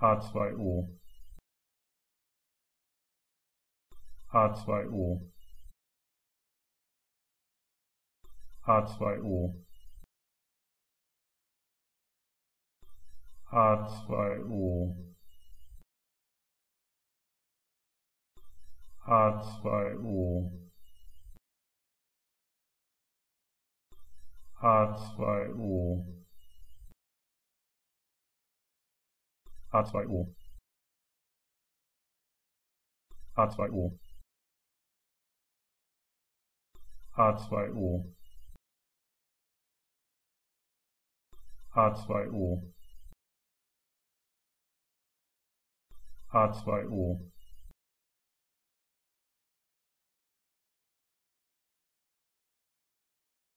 H2O H2O H2O H2O H2O H2O H2O. H2O. H2O. H2O. H2O.